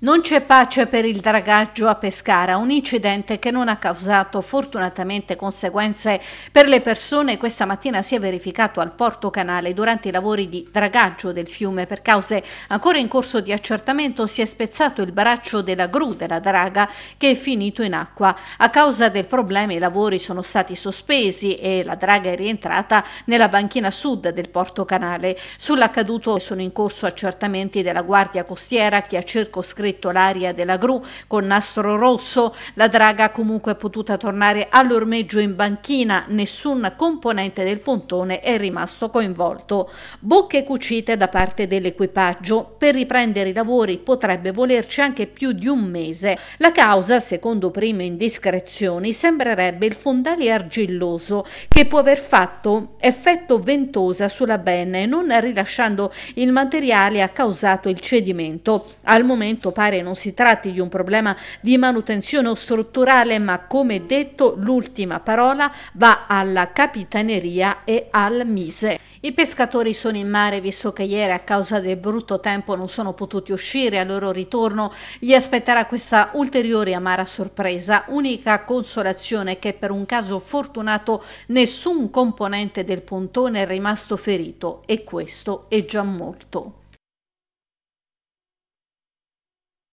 Non c'è pace per il dragaggio a Pescara, un incidente che non ha causato fortunatamente conseguenze per le persone. Questa mattina si è verificato al Porto Canale durante i lavori di dragaggio del fiume. Per cause ancora in corso di accertamento si è spezzato il braccio della gru della draga che è finito in acqua. A causa del problema i lavori sono stati sospesi e la draga è rientrata nella banchina sud del Porto Canale. Sull'accaduto sono in corso accertamenti della Guardia Costiera che ha circoscritto berretto l'aria della gru con nastro rosso, la draga comunque è potuta tornare all'ormeggio in banchina, nessun componente del pontone è rimasto coinvolto. Bocche cucite da parte dell'equipaggio, per riprendere i lavori potrebbe volerci anche più di un mese. La causa, secondo prime indiscrezioni, sembrerebbe il fondale argilloso che può aver fatto effetto ventosa sulla benne non rilasciando il materiale ha causato il cedimento. Al momento pare non si tratti di un problema di manutenzione o strutturale, ma come detto l'ultima parola va alla capitaneria e al Mise. I pescatori sono in mare visto che ieri a causa del brutto tempo non sono potuti uscire, al loro ritorno gli aspetterà questa ulteriore amara sorpresa, unica consolazione che per un caso fortunato nessun componente del pontone è rimasto ferito e questo è già molto.